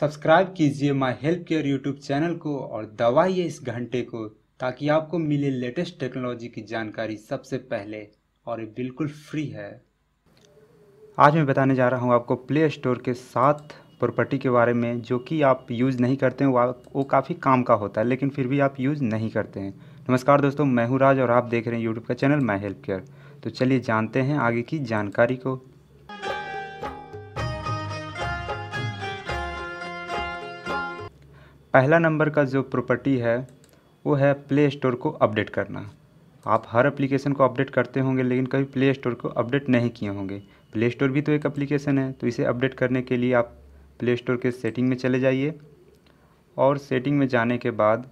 subscribe कीजिए my help care YouTube channel को और दबाइए इस घंटे को ताकि आपको मिले लेटेस्ट टेक्नोलॉजी की जानकारी सबसे पहले और ये बिल्कुल फ्री है आज मैं बताने जा रहा हूँ आपको प्ले स्टोर के साथ प्रॉपर्टी के बारे में जो कि आप यूज़ नहीं करते हैं वो काफ़ी काम का होता है लेकिन फिर भी आप यूज़ नहीं करते हैं नमस्कार दोस्तों मैं हूँ राज और आप देख रहे हैं यूट्यूब का चैनल माई हेल्प केयर तो चलिए जानते हैं आगे की जानकारी को पहला नंबर का जो प्रॉपर्टी है वो है प्ले स्टोर को अपडेट करना आप हर एप्लीकेशन को अपडेट करते होंगे लेकिन कभी प्ले स्टोर को अपडेट नहीं किए होंगे प्ले स्टोर भी तो एक एप्लीकेशन है तो इसे अपडेट करने के लिए आप प्ले स्टोर के सेटिंग में चले जाइए और सेटिंग में जाने के बाद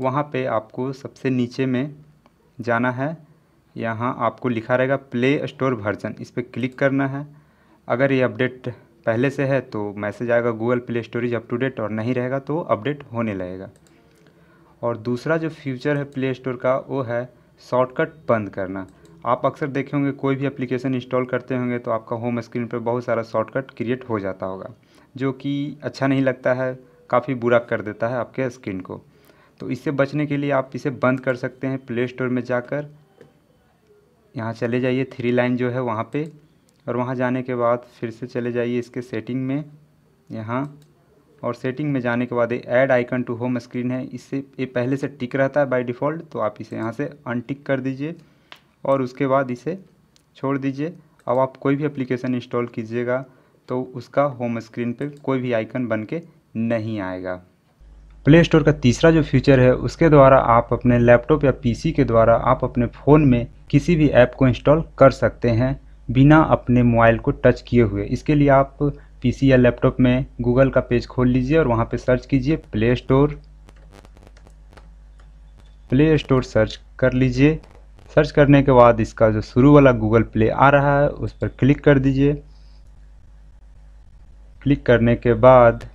वहाँ पे आपको सबसे नीचे में जाना है यहाँ आपको लिखा रहेगा प्ले स्टोर वर्जन इस पर क्लिक करना है अगर ये अपडेट पहले से है तो मैसेज आएगा Google play storage up to date और नहीं रहेगा तो अपडेट होने लगेगा और दूसरा जो फ्यूचर है प्ले स्टोर का वो है शॉर्टकट बंद करना आप अक्सर देखे होंगे कोई भी एप्लीकेशन इंस्टॉल करते होंगे तो आपका होम स्क्रीन पर बहुत सारा शॉर्टकट क्रिएट हो जाता होगा जो कि अच्छा नहीं लगता है काफ़ी बुरा कर देता है आपके स्क्रीन को तो इससे बचने के लिए आप इसे बंद कर सकते हैं प्ले स्टोर में जाकर यहाँ चले जाइए थ्री लाइन जो है वहाँ पे और वहाँ जाने के बाद फिर से चले जाइए इसके सेटिंग में यहाँ और सेटिंग में जाने के बाद ये add icon to home screen है इससे ये पहले से टिक रहता है बाय डिफ़ॉल्ट तो आप इसे यहाँ से अनटिक कर दीजिए और उसके बाद इसे छोड़ दीजिए अब आप कोई भी एप्लीकेशन इंस्टॉल कीजिएगा तो उसका होम स्क्रीन पर कोई भी आइकन बन के नहीं आएगा प्ले स्टोर का तीसरा जो फीचर है उसके द्वारा आप अपने लैपटॉप या पीसी के द्वारा आप अपने फ़ोन में किसी भी ऐप को इंस्टॉल कर सकते हैं बिना अपने मोबाइल को टच किए हुए इसके लिए आप पीसी या लैपटॉप में गूगल का पेज खोल लीजिए और वहाँ पे सर्च कीजिए play store play store search कर लीजिए सर्च करने के बाद इसका जो शुरू वाला गूगल प्ले आ रहा है उस पर क्लिक कर दीजिए क्लिक करने के बाद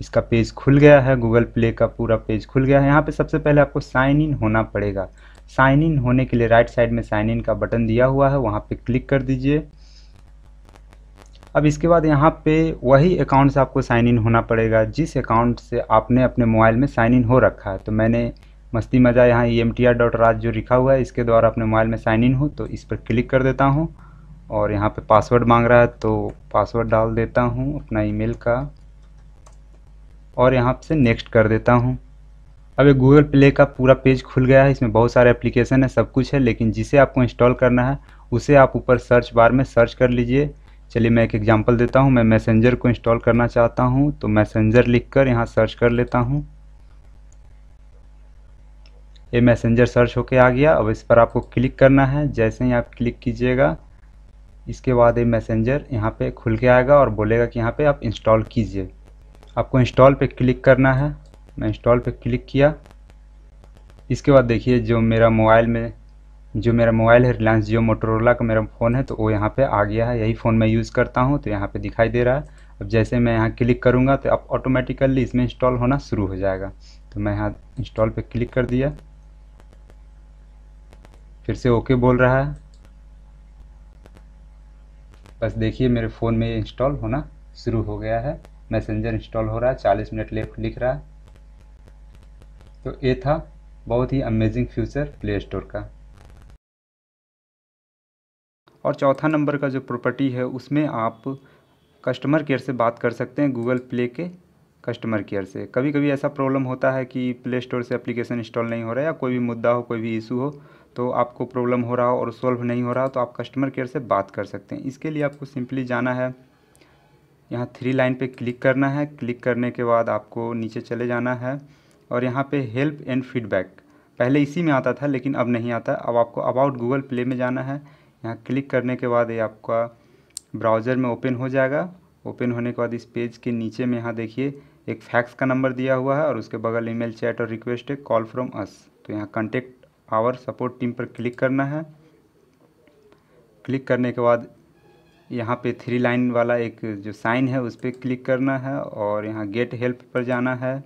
इसका पेज खुल गया है गूगल प्ले का पूरा पेज खुल गया है यहाँ पे सबसे पहले आपको साइन इन होना पड़ेगा साइन इन होने के लिए राइट साइड में साइन इन का बटन दिया हुआ है वहाँ पे क्लिक कर दीजिए अब इसके बाद यहाँ पे वही अकाउंट से आपको साइन इन होना पड़ेगा जिस अकाउंट से आपने अपने मोबाइल में साइन इन हो रखा है तो मैंने मस्ती मज़ा यहाँ E M T R dot Raj जो लिखा हुआ है इसके द्वारा अपने मोबाइल में साइन इन हो तो इस पर क्लिक कर देता हूँ और यहाँ पे पासवर्ड मांग रहा है तो पासवर्ड डाल देता हूँ अपना ईमेल का और यहाँ से नेक्स्ट कर देता हूँ अब ये गूगल प्ले का पूरा पेज खुल गया है इसमें बहुत सारे एप्लीकेशन है सब कुछ है लेकिन जिसे आपको इंस्टॉल करना है उसे आप ऊपर सर्च बार में सर्च कर लीजिए चलिए मैं एक एग्जांपल देता हूँ मैं मैसेंजर को इंस्टॉल करना चाहता हूँ तो मैसेंजर लिख कर यहाँ सर्च कर लेता हूँ ये मैसेंजर सर्च होके आ गया अब इस पर आपको क्लिक करना है जैसे ही आप क्लिक कीजिएगा इसके बाद ये मैसेंजर यहाँ पे खुल के आएगा और बोलेगा कि यहाँ पे आप इंस्टॉल कीजिए आपको इंस्टॉल पे क्लिक करना है मैं इंस्टॉल पे क्लिक किया इसके बाद देखिए जो मेरा मोबाइल में जो मेरा मोबाइल है रिलायंस जियो मोटोरोला का मेरा फ़ोन है तो वो यहाँ पे आ गया है यही फ़ोन मैं यूज़ करता हूँ तो यहाँ पे दिखाई दे रहा है अब जैसे मैं यहाँ क्लिक करूँगा तो अब ऑटोमेटिकली इसमें इंस्टॉल होना शुरू हो जाएगा तो मैं यहाँ इंस्टॉल पे क्लिक कर दिया फिर से ओके बोल रहा है बस देखिए मेरे फ़ोन में इंस्टॉल होना शुरू हो गया है मैसेंजर इंस्टॉल हो रहा है चालीस मिनट लेफ्ट लिख रहा है तो ये था बहुत ही अमेजिंग फ्यूचर प्ले स्टोर का और चौथा नंबर का जो प्रॉपर्टी है उसमें आप कस्टमर केयर से बात कर सकते हैं गूगल प्ले के कस्टमर केयर से कभी कभी ऐसा प्रॉब्लम होता है कि प्ले स्टोर से एप्लीकेशन इंस्टॉल नहीं हो रहा है या कोई भी मुद्दा हो कोई भी इशू हो तो आपको प्रॉब्लम हो रहा हो और सॉल्व नहीं हो रहा हो तो आप कस्टमर केयर से बात कर सकते हैं इसके लिए आपको सिंपली जाना है यहाँ थ्री लाइन पे क्लिक करना है क्लिक करने के बाद आपको नीचे चले जाना है और यहाँ पे हेल्प एंड फीडबैक पहले इसी में आता था लेकिन अब नहीं आता अब आपको अबाउट गूगल प्ले में जाना है यहाँ क्लिक करने के बाद ये आपका ब्राउज़र में ओपन हो जाएगा ओपन होने के बाद इस पेज के नीचे में यहाँ देखिए एक फैक्स का नंबर दिया हुआ है और उसके बगल ईमेल चैट और रिक्वेस्ट है कॉल फ्रॉम अस तो यहाँ कॉन्टेक्ट आवर सपोर्ट टीम पर क्लिक करना है क्लिक करने के बाद यहाँ पे थ्री लाइन वाला एक जो साइन है उस पर क्लिक करना है और यहाँ गेट हेल्प पर जाना है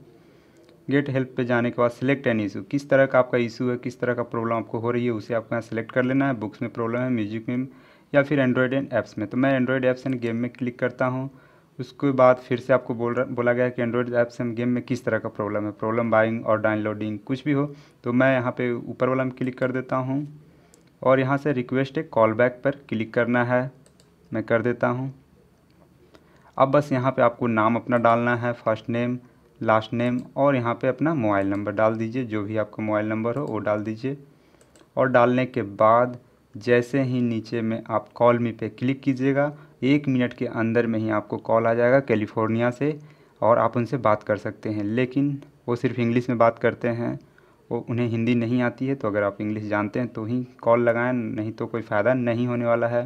गेट हेल्प पे जाने के बाद सिलेक्ट एन इशू किस तरह का आपका इशू है किस तरह का प्रॉब्लम आपको हो रही है उसे आपको यहाँ सेलेक्ट कर लेना है बुक्स में प्रॉब्लम है म्यूजिक में या फिर एंड्रॉयड एंड ऐप्स में तो मैं एंड्रॉयड ऐप्स एंड गेम में क्लिक करता हूँ उसके बाद फिर से आपको बोल बोला गया कि एंड्रॉयड ऐप्स एंड गेम में किस तरह का प्रॉब्लम है प्रॉब्लम बाइंग और डाउनलोडिंग कुछ भी हो तो मैं यहाँ पर ऊपर वाला में क्लिक कर देता हूँ और यहाँ से रिक्वेस्ट है कॉल बैक पर क्लिक करना है मैं कर देता हूँ अब बस यहाँ पे आपको नाम अपना डालना है फर्स्ट नेम लास्ट नेम और यहाँ पे अपना मोबाइल नंबर डाल दीजिए जो भी आपका मोबाइल नंबर हो वो डाल दीजिए और डालने के बाद जैसे ही नीचे में आप कॉल मी पे क्लिक कीजिएगा एक मिनट के अंदर में ही आपको कॉल आ जाएगा कैलिफोर्निया से और आप उनसे बात कर सकते हैं लेकिन वो सिर्फ इंग्लिश में बात करते हैं वो उन्हें हिंदी नहीं आती है तो अगर आप इंग्लिश जानते हैं तो ही कॉल लगाएं नहीं तो कोई फ़ायदा नहीं होने वाला है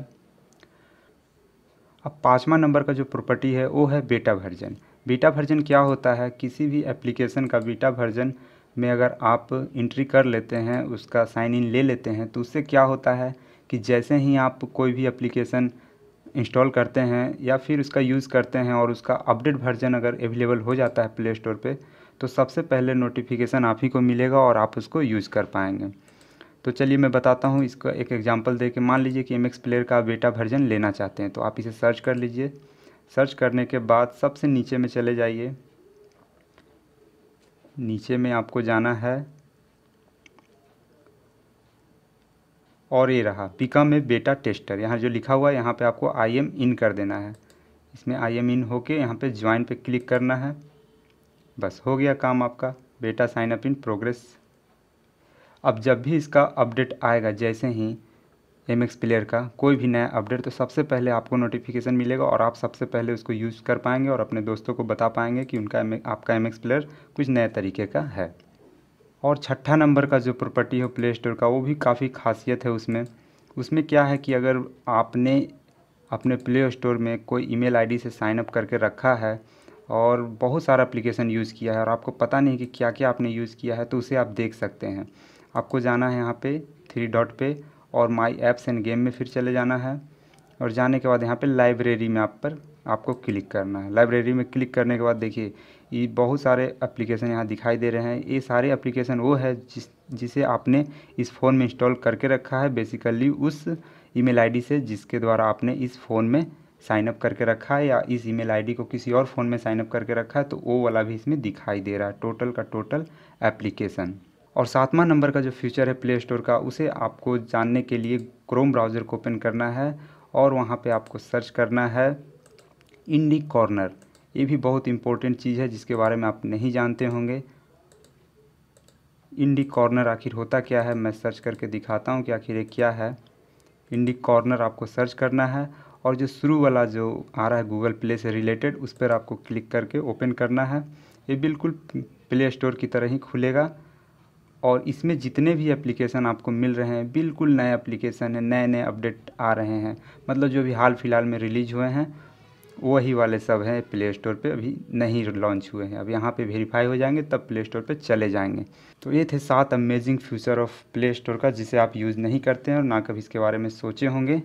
अब पाँचवा नंबर का जो प्रॉपर्टी है वो है बेटा वर्जन बीटा वर्जन क्या होता है किसी भी एप्लीकेशन का बीटा वर्जन में अगर आप इंट्री कर लेते हैं उसका साइन इन ले लेते हैं तो उससे क्या होता है कि जैसे ही आप कोई भी एप्लीकेशन इंस्टॉल करते हैं या फिर उसका यूज़ करते हैं और उसका अपडेट वर्जन अगर अवेलेबल हो जाता है प्ले स्टोर पर तो सबसे पहले नोटिफिकेशन आप ही को मिलेगा और आप उसको यूज़ कर पाएंगे तो चलिए मैं बताता हूँ इसका एक एग्जांपल दे के मान लीजिए कि एम एक्स प्लेयर का बेटा वर्जन लेना चाहते हैं तो आप इसे सर्च कर लीजिए सर्च करने के बाद सबसे नीचे में चले जाइए नीचे में आपको जाना है और ये रहा पिका में बेटा टेस्टर यहाँ जो लिखा हुआ है यहाँ पे आपको आई एम इन कर देना है इसमें आई एम इन होके यहाँ पे ज्वाइन पे क्लिक करना है बस हो गया काम आपका बेटा साइन अप इन प्रोग्रेस अब जब भी इसका अपडेट आएगा जैसे ही एम एक्स प्लेयर का कोई भी नया अपडेट तो सबसे पहले आपको नोटिफिकेशन मिलेगा और आप सबसे पहले उसको यूज़ कर पाएंगे और अपने दोस्तों को बता पाएंगे कि उनका आपका एम एक्स प्लेयर कुछ नए तरीके का है और छठा नंबर का जो प्रॉपर्टी है प्ले स्टोर का वो भी काफ़ी खासियत है उसमें उसमें क्या है कि अगर आपने अपने प्ले स्टोर में कोई ईमेल आईडी से साइन अप करके रखा है और बहुत सारा एप्लीकेशन यूज़ किया है और आपको पता नहीं कि क्या क्या आपने यूज़ किया है तो उसे आप देख सकते हैं आपको जाना है यहाँ पे थ्री डॉट पे और माई ऐप्स एंड गेम में फिर चले जाना है और जाने के बाद यहाँ पर लाइब्रेरी में आप पर आपको क्लिक करना है लाइब्रेरी में क्लिक करने के बाद देखिए ये बहुत सारे एप्लीकेशन यहाँ दिखाई दे रहे हैं ये सारे एप्लीकेशन वो है जिस जिसे आपने इस फ़ोन में इंस्टॉल करके रखा है बेसिकली उस ईमेल आईडी से जिसके द्वारा आपने इस फ़ोन में साइनअप करके रखा है या इस ईमेल आईडी को किसी और फ़ोन में साइनअप करके रखा है तो वो वाला भी इसमें दिखाई दे रहा है टोटल का टोटल एप्लीकेशन और सातवां नंबर का जो फीचर है प्ले स्टोर का उसे आपको जानने के लिए क्रोम ब्राउज़र को ओपन करना है और वहाँ पे आपको सर्च करना है इंडी कॉर्नर ये भी बहुत इम्पोर्टेंट चीज़ है जिसके बारे में आप नहीं जानते होंगे इंडी कॉर्नर आखिर होता क्या है मैं सर्च करके दिखाता हूँ कि आखिर ये क्या है इंडी कॉर्नर आपको सर्च करना है और जो शुरू वाला जो आ रहा है गूगल प्ले से रिलेटेड उस पर आपको क्लिक करके ओपन करना है ये बिल्कुल प्ले स्टोर की तरह ही खुलेगा और इसमें जितने भी एप्लीकेशन आपको मिल रहे हैं बिल्कुल नए एप्लीकेशन हैं नए नए अपडेट आ रहे हैं मतलब जो भी हाल फिलहाल में रिलीज हुए हैं वही वाले सब हैं प्ले स्टोर पर अभी नहीं लॉन्च हुए हैं अब यहाँ पे वेरीफाई हो जाएंगे तब प्ले स्टोर पर चले जाएंगे तो ये थे सात amazing future of play store का जिसे आप यूज़ नहीं करते हैं और ना कभी इसके बारे में सोचे होंगे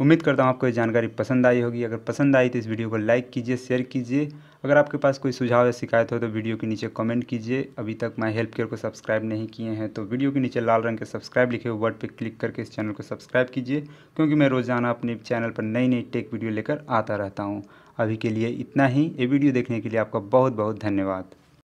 उम्मीद करता हूँ आपको ये जानकारी पसंद आई होगी अगर पसंद आई तो इस वीडियो को लाइक कीजिए शेयर कीजिए अगर आपके पास कोई सुझाव या शिकायत हो तो वीडियो के नीचे कमेंट कीजिए अभी तक माई हेल्प केयर को सब्सक्राइब नहीं किए हैं तो वीडियो के नीचे लाल रंग के सब्सक्राइब लिखे हुए वर्ड पर क्लिक करके इस चैनल को सब्सक्राइब कीजिए क्योंकि मैं रोज़ाना अपने चैनल पर नई नई टेक वीडियो लेकर आता रहता हूँ अभी के लिए इतना ही ये वीडियो देखने के लिए आपका बहुत बहुत धन्यवाद